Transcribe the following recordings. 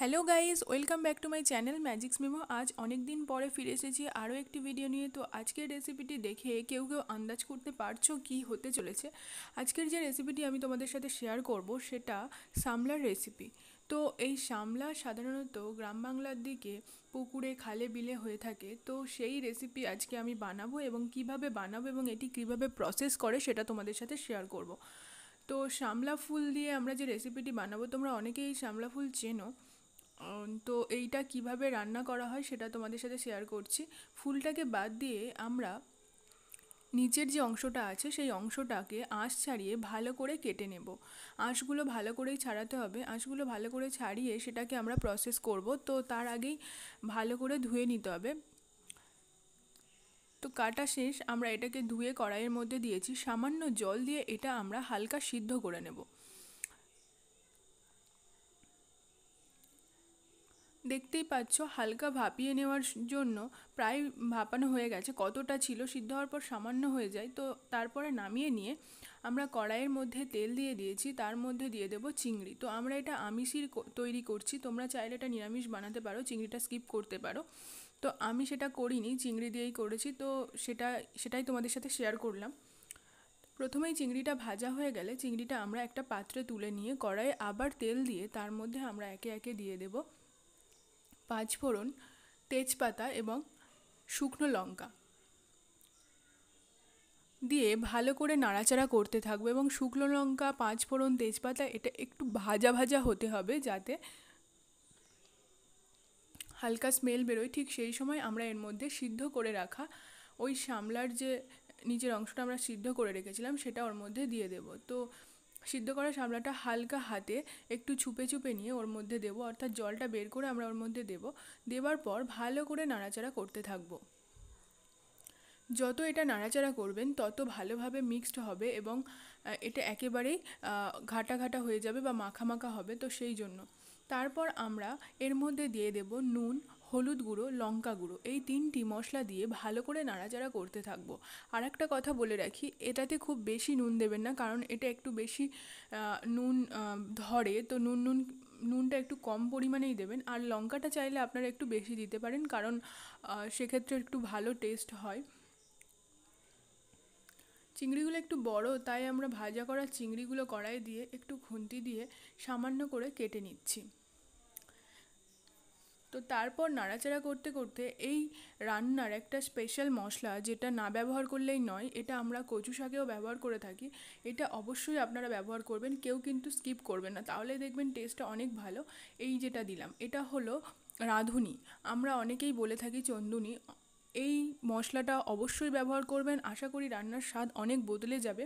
hello guys welcome back to my channel Magics Memo আজ অনেক দিন পরে ফিরে এসেছি আরও একটি ভিডিও নিয়ে তো আজকের রেসিপিটি দেখে কেউ কেউ আন্দাজ করতে পারছো কি হতে চলেছে আজকের যে রেসিপিটি আমি তোমাদের সাথে শেয়ার করব সেটা সামলার রেসিপি তো এই সামলা সাধারণত গ্রাম বাংলার দিকে পুকুরে খালে বিলে হয়ে থাকে তো সেই রেসিপি আজকে আমি বানাবো এবং কিভাবে বানাবো এবং এটি কিভাবে প্রসেস করে সেটা তোমাদের সাথে শেয়ার করব তো সামলা ফুল দিয়ে আমরা যে রেসিপিটি বানাবো তোমরা অনেকেই সামলা ফুল চেনো তো এইটা কিভাবে রান্না করা হয় সেটা তোমাদের সাথে শেয়ার করছি ফুলটাকে বাদ দিয়ে আমরা নিচের যে অংশটা আছে সেই অংশটাকে আঁশ ছাড়িয়ে ভালো করে কেটে নেব আঁশগুলো ভালো করেই ছাড়াতে হবে আঁশগুলো ভালো করে ছাড়িয়ে সেটাকে আমরা প্রসেস করব তো তার আগেই ভালো করে ধুয়ে নিতে হবে তো কাটা শেষ আমরা এটাকে ধুয়ে কড়াইয়ের মধ্যে দিয়েছি সামান্য জল দিয়ে এটা আমরা হালকা সিদ্ধ করে নেব দেখতেই পাচ্ছ হালকা ভাপিয়ে নেওয়ার জন্য প্রায় ভাপানো হয়ে গেছে কতটা ছিল সিদ্ধ হওয়ার পর সামান্য হয়ে যায় তো তারপরে নামিয়ে নিয়ে আমরা কড়াইয়ের মধ্যে তেল দিয়ে দিয়েছি তার মধ্যে দিয়ে দেব চিংড়ি তো আমরা এটা আমিষির তৈরি করছি তোমরা চাইলে এটা নিরামিষ বানাতে পারো চিংড়িটা স্কিপ করতে পারো তো আমি সেটা করিনি চিংড়ি দিয়েই করেছি তো সেটা সেটাই তোমাদের সাথে শেয়ার করলাম প্রথমেই চিংড়িটা ভাজা হয়ে গেলে চিংড়িটা আমরা একটা পাত্রে তুলে নিয়ে কড়াইয়ে আবার তেল দিয়ে তার মধ্যে আমরা একে একে দিয়ে দেবো পাঁচফোড়ন তেজপাতা এবং শুকনো লঙ্কা দিয়ে ভালো করে নাড়াচাড়া করতে থাকবো এবং শুকনো লঙ্কা পাঁচফোড়ন তেজপাতা এটা একটু ভাজা ভাজা হতে হবে যাতে হালকা স্মেল বেরোয় ঠিক সেই সময় আমরা এর মধ্যে সিদ্ধ করে রাখা ওই শামলার যে নিজের অংশটা আমরা সিদ্ধ করে রেখেছিলাম সেটা ওর মধ্যে দিয়ে দেব তো সিদ্ধ করা শামলাটা হালকা হাতে একটু ছুপে ছুপে নিয়ে ওর মধ্যে দেবো অর্থাৎ জলটা বের করে আমরা ওর মধ্যে দেব দেবার পর ভালো করে নাড়াচাড়া করতে থাকবো যত এটা নাড়াচাড়া করবেন তত ভালোভাবে মিক্সড হবে এবং এটা একেবারেই ঘাটা ঘাটা হয়ে যাবে বা মাখা মাখা হবে তো সেই জন্য তারপর আমরা এর মধ্যে দিয়ে দেব নুন হলুদ গুঁড়ো লঙ্কা গুঁড়ো এই তিনটি মশলা দিয়ে ভালো করে নাড়াচাড়া করতে থাকবো আর একটা কথা বলে রাখি এটাতে খুব বেশি নুন দেবেন না কারণ এটা একটু বেশি নুন ধরে তো নুন নুন নুনটা একটু কম পরিমাণেই দেবেন আর লঙ্কাটা চাইলে আপনারা একটু বেশি দিতে পারেন কারণ সেক্ষেত্রে একটু ভালো টেস্ট হয় চিংড়িগুলো একটু বড় তাই আমরা ভাজা করা চিংড়িগুলো কড়াই দিয়ে একটু খুন্তি দিয়ে সামান্য করে কেটে নিচ্ছি তো তারপর নাড়াচাড়া করতে করতে এই রান্নার একটা স্পেশাল মশলা যেটা না ব্যবহার করলেই নয় এটা আমরা কচু শাকেও ব্যবহার করে থাকি এটা অবশ্যই আপনারা ব্যবহার করবেন কেউ কিন্তু স্কিপ করবেন না তাহলে দেখবেন টেস্টটা অনেক ভালো এই যেটা দিলাম এটা হলো রাঁধুনি আমরা অনেকেই বলে থাকি চন্দুনি এই মশলাটা অবশ্যই ব্যবহার করবেন আশা করি রান্নার স্বাদ অনেক বদলে যাবে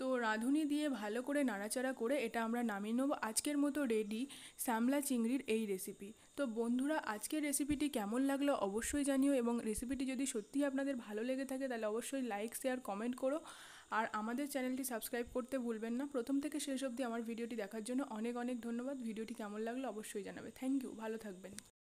তো রাঁধুনি দিয়ে ভালো করে নাড়াচাড়া করে এটা আমরা নামিয়ে নেবো আজকের মতো রেডি শ্যামলা চিংড়ির এই রেসিপি তো বন্ধুরা আজকের রেসিপিটি কেমন লাগলো অবশ্যই জানিও এবং রেসিপিটি যদি সত্যিই আপনাদের ভালো লেগে থাকে তাহলে অবশ্যই লাইক শেয়ার কমেন্ট করো আর আমাদের চ্যানেলটি সাবস্ক্রাইব করতে ভুলবেন না প্রথম থেকে শেষ অবধি আমার ভিডিওটি দেখার জন্য অনেক অনেক ধন্যবাদ ভিডিওটি কেমন লাগলো অবশ্যই জানাবে থ্যাংক ইউ ভালো থাকবেন